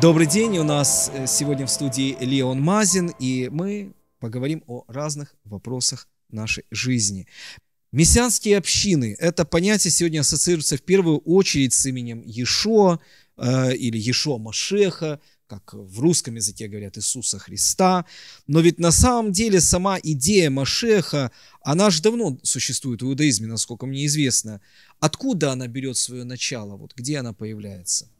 Добрый день, у нас э, сегодня в студии Леон Мазин, и мы поговорим о разных вопросах нашей жизни. Мессианские общины – это понятие сегодня ассоциируется в первую очередь с именем Ешо э, или Ешо Машеха, как в русском языке говорят Иисуса Христа. Но ведь на самом деле сама идея Машеха, она же давно существует в иудаизме, насколько мне известно. Откуда она берет свое начало, вот где она появляется? –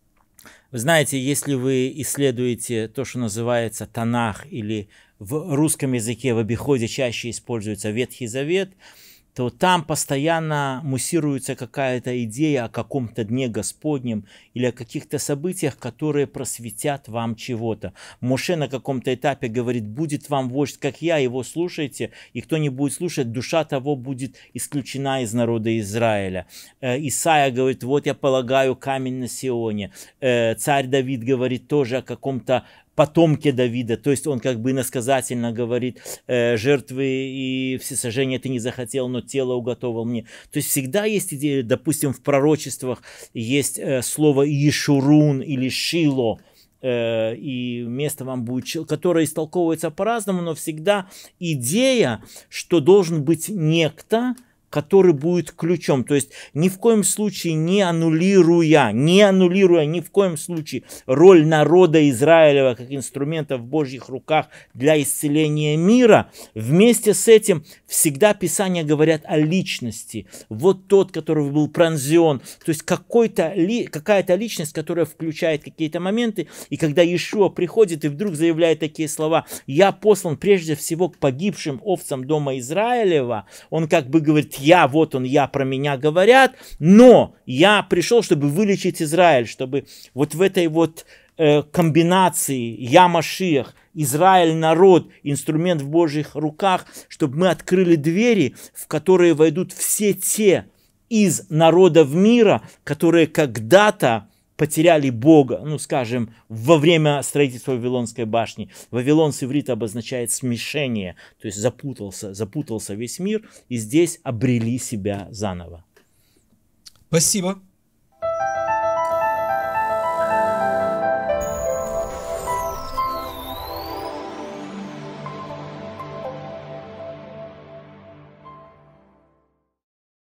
вы знаете, если вы исследуете то, что называется Танах или в русском языке в обиходе чаще используется Ветхий Завет – то там постоянно муссируется какая-то идея о каком-то дне Господнем или о каких-то событиях, которые просветят вам чего-то. Моше на каком-то этапе говорит, будет вам вождь, как я, его слушайте, и кто не будет слушать, душа того будет исключена из народа Израиля. Э, Исаия говорит, вот я полагаю камень на Сионе. Э, царь Давид говорит тоже о каком-то потомке Давида, то есть он как бы иносказательно говорит, «Э, жертвы и всесожжения ты не захотел, но тело уготовал мне. То есть всегда есть идея, допустим, в пророчествах есть э, слово Иешурун или Шило, э, и место вам будет, которое истолковывается по-разному, но всегда идея, что должен быть некто, который будет ключом. То есть ни в коем случае не аннулируя, не аннулируя ни в коем случае роль народа Израилева как инструмента в Божьих руках для исцеления мира, вместе с этим всегда Писания говорят о личности. Вот тот, который был пронзен. То есть какой-то ли, какая-то личность, которая включает какие-то моменты. И когда Иешуа приходит и вдруг заявляет такие слова, «Я послан прежде всего к погибшим овцам дома Израилева», он как бы говорит, я, вот он я, про меня говорят, но я пришел, чтобы вылечить Израиль, чтобы вот в этой вот э, комбинации я Машиях, Израиль народ, инструмент в Божьих руках, чтобы мы открыли двери, в которые войдут все те из народов мира, которые когда-то потеряли Бога, ну, скажем, во время строительства Вавилонской башни. Вавилон с иврита обозначает смешение, то есть запутался, запутался весь мир, и здесь обрели себя заново. Спасибо.